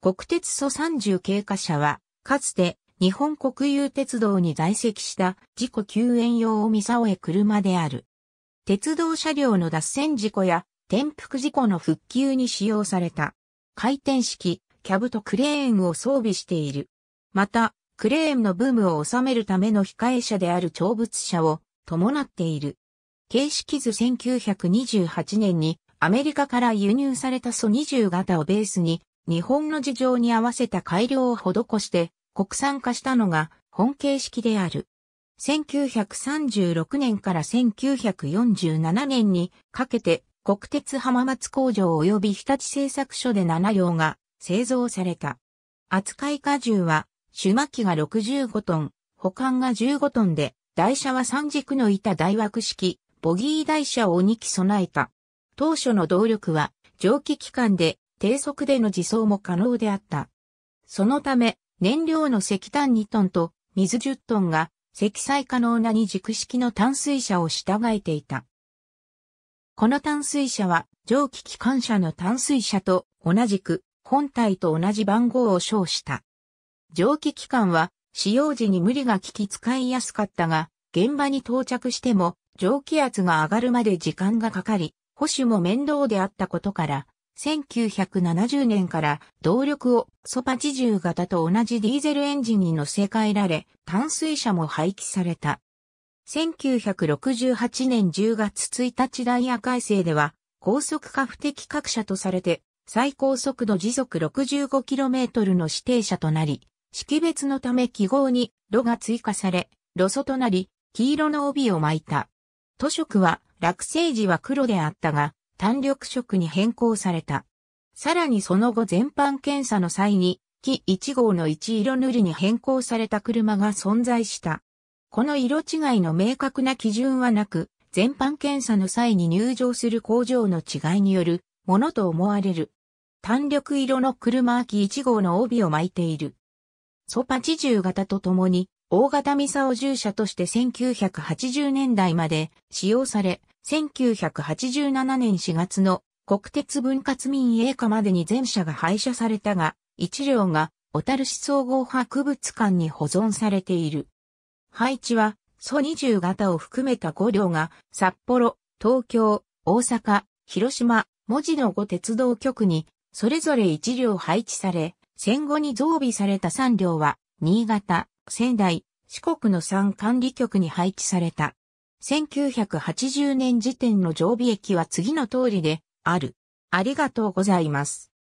国鉄素30経過車は、かつて日本国有鉄道に在籍した事故救援用おみさえ車である。鉄道車両の脱線事故や転覆事故の復旧に使用された。回転式、キャブとクレーンを装備している。また、クレーンのブームを収めるための控え車である長物車を伴っている。形式図1928年にアメリカから輸入されたソ20型をベースに日本の事情に合わせた改良を施して国産化したのが本形式である。1936年から1947年にかけて国鉄浜松工場及び日立製作所で7両が製造された。扱い荷重は、手巻機が65トン、保管が15トンで、台車は3軸の板大枠式、ボギー台車を2機備えた。当初の動力は、蒸気機関で低速での自走も可能であった。そのため、燃料の石炭2トンと水10トンが積載可能な二軸式の淡水車を従えていた。この淡水車は蒸気機関車の淡水車と同じく本体と同じ番号を称した。蒸気機関は使用時に無理が効き使いやすかったが、現場に到着しても蒸気圧が上がるまで時間がかかり、保守も面倒であったことから、1970年から動力をソパ80型と同じディーゼルエンジンに乗せ替えられ、淡水車も廃棄された。1968年10月1日ダイヤ改正では、高速化不適格車とされて、最高速度時速 65km の指定車となり、識別のため記号に炉が追加され、炉ソとなり、黄色の帯を巻いた。都色は、落成時は黒であったが、単緑色に変更された。さらにその後全般検査の際に、機1号の1色塗りに変更された車が存在した。この色違いの明確な基準はなく、全般検査の際に入場する工場の違いによるものと思われる。単緑色の車機1号の帯を巻いている。ソパ80型とともに、大型ミサオ従車として1980年代まで使用され、1987年4月の国鉄分割民営化までに全社が廃車されたが、一両が小樽市総合博物館に保存されている。配置は、ソ20型を含めた5両が札幌、東京、大阪、広島、文字の5鉄道局にそれぞれ1両配置され、戦後に増備された3両は新潟、仙台、四国の3管理局に配置された。1980年時点の常備駅は次の通りである。ありがとうございます。